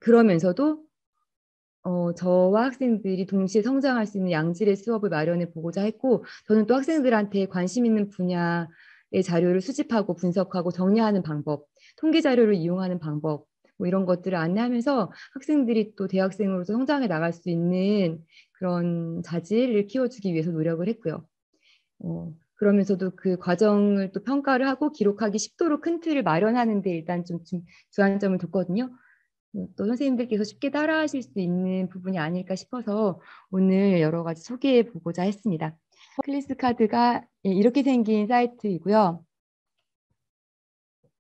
그러면서도 어, 저와 학생들이 동시에 성장할 수 있는 양질의 수업을 마련해 보고자 했고 저는 또 학생들한테 관심 있는 분야의 자료를 수집하고 분석하고 정리하는 방법, 통계 자료를 이용하는 방법 뭐 이런 것들을 안내하면서 학생들이 또 대학생으로서 성장해 나갈 수 있는 그런 자질을 키워주기 위해서 노력을 했고요. 어, 그러면서도 그 과정을 또 평가를 하고 기록하기 쉽도록 큰 틀을 마련하는 데 일단 좀, 좀 주안점을 뒀거든요. 음, 또 선생님들께서 쉽게 따라하실 수 있는 부분이 아닐까 싶어서 오늘 여러 가지 소개해 보고자 했습니다. 클래스 카드가 예, 이렇게 생긴 사이트이고요.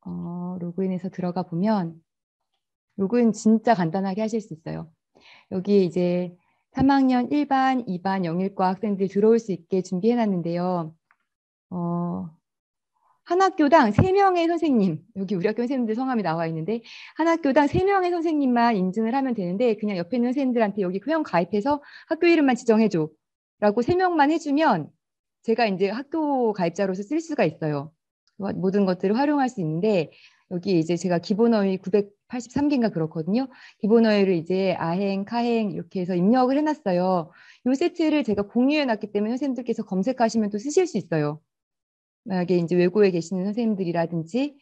어, 로그인해서 들어가 보면 로그인 진짜 간단하게 하실 수 있어요. 여기 에 이제 3학년 1반, 2반 영일과 학생들 들어올 수 있게 준비해 놨는데요. 어, 한 학교당 3명의 선생님, 여기 우리 학교 선생님들 성함이 나와 있는데, 한 학교당 3명의 선생님만 인증을 하면 되는데, 그냥 옆에 있는 선생님들한테 여기 회원 가입해서 학교 이름만 지정해줘. 라고 3명만 해주면, 제가 이제 학교 가입자로서 쓸 수가 있어요. 뭐 모든 것들을 활용할 수 있는데, 여기 이제 제가 기본어휘 983개인가 그렇거든요. 기본어휘를 이제 아행, 카행 이렇게 해서 입력을 해놨어요. 요 세트를 제가 공유해놨기 때문에 선생님들께서 검색하시면 또 쓰실 수 있어요. 만약에 이제 외고에 계시는 선생님들이라든지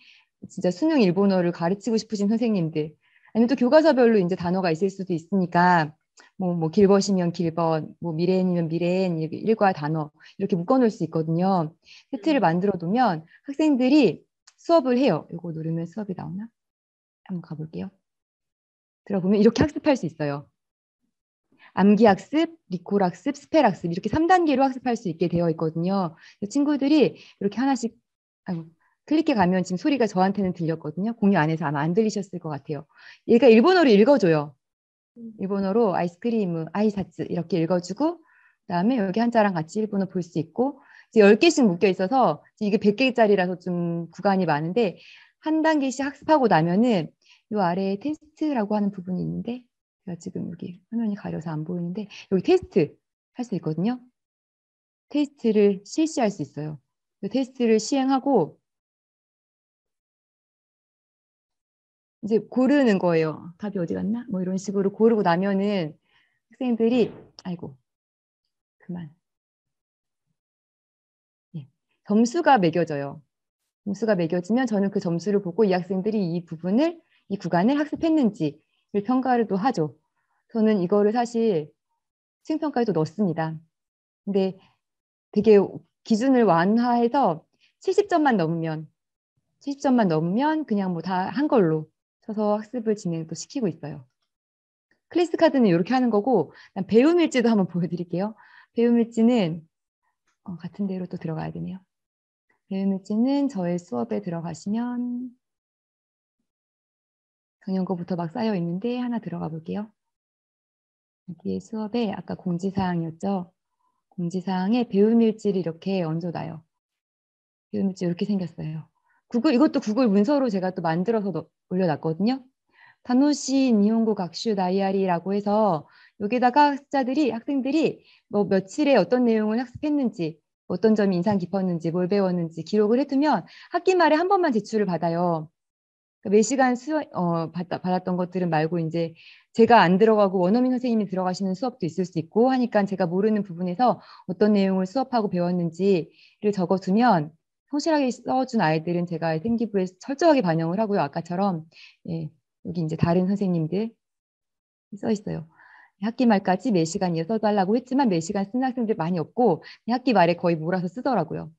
진짜 수능 일본어를 가르치고 싶으신 선생님들 아니면 또 교과서별로 이제 단어가 있을 수도 있으니까 뭐, 뭐 길벗이면 길벗, 뭐 미래엔이면 미래엔 이렇게 일과 단어 이렇게 묶어놓을 수 있거든요. 세트를 음. 만들어 놓으면 학생들이 수업을 해요. 이거 누르면 수업이 나오나? 한번 가볼게요. 들어보면 이렇게 학습할 수 있어요. 암기학습, 리콜학습, 스펠학습 이렇게 3단계로 학습할 수 있게 되어 있거든요. 친구들이 이렇게 하나씩 아이고, 클릭해 가면 지금 소리가 저한테는 들렸거든요. 공유 안에서 아마 안 들리셨을 것 같아요. 얘가 일본어로 읽어줘요. 일본어로 아이스크림, 아이사츠 이렇게 읽어주고 그다음에 여기 한자랑 같이 일본어 볼 수 있고 이제 10개씩 묶여 있어서 이게 100개짜리라서 좀 구간이 많은데 한 단계씩 학습하고 나면은 이 아래에 테스트라고 하는 부분이 있는데 제가 지금 여기 화면이 가려서 안 보이는데 여기 테스트 할 수 있거든요. 테스트를 실시할 수 있어요. 테스트를 시행하고 이제 고르는 거예요. 답이 어디 갔나? 뭐 이런 식으로 고르고 나면은 학생들이 아이고 그만 예. 점수가 매겨져요. 점수가 매겨지면 저는 그 점수를 보고 이 학생들이 이 부분을 이 구간을 학습했는지 평가를 또 하죠. 저는 이거를 사실 층평가에도 넣습니다. 근데 되게 기준을 완화해서 70점만 넘으면 70점만 넘으면 그냥 뭐 다 한 걸로 쳐서 학습을 진행도 시키고 있어요. 클래스 카드는 이렇게 하는 거고 배움 일지도 한번 보여드릴게요. 배움 일지는 어, 같은 데로 또 들어가야 되네요. 배움 일지는 저의 수업에 들어가시면 작년 거부터 막 쌓여 있는데 하나 들어가 볼게요. 여기에 수업에 아까 공지사항이었죠. 공지사항에 배움 일지를 이렇게 얹어놔요. 배움 일지 이렇게 생겼어요. 구글 이것도 구글 문서로 제가 또 만들어서 넣, 올려놨거든요. 다노시 니혼고 각슈 다이아리라고 해서 여기다가 학자들이 학생들이 뭐 며칠에 어떤 내용을 학습했는지 어떤 점이 인상 깊었는지 뭘 배웠는지 기록을 해두면 학기 말에 한 번만 제출을 받아요. 그러니까 매시간 수업 어, 받다, 받았던 것들은 말고 이제 제가 안 들어가고 원어민 선생님이 들어가시는 수업도 있을 수 있고 하니까 제가 모르는 부분에서 어떤 내용을 수업하고 배웠는지를 적어두면 성실하게 써준 아이들은 제가 생기부에 철저하게 반영을 하고요. 아까처럼 예, 여기 이제 다른 선생님들 써 있어요. 학기 말까지 매 시간 이어서 달라고 했지만 매 시간 쓴 학생들 많이 없고 학기 말에 거의 몰아서 쓰더라고요.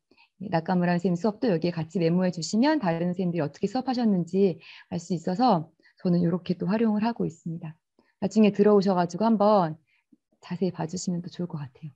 나카무라 선생님 수업도 여기에 같이 메모해 주시면 다른 선생님들이 어떻게 수업하셨는지 알 수 있어서 저는 이렇게 또 활용을 하고 있습니다. 나중에 들어오셔가지고 한번 자세히 봐주시면 또 좋을 것 같아요.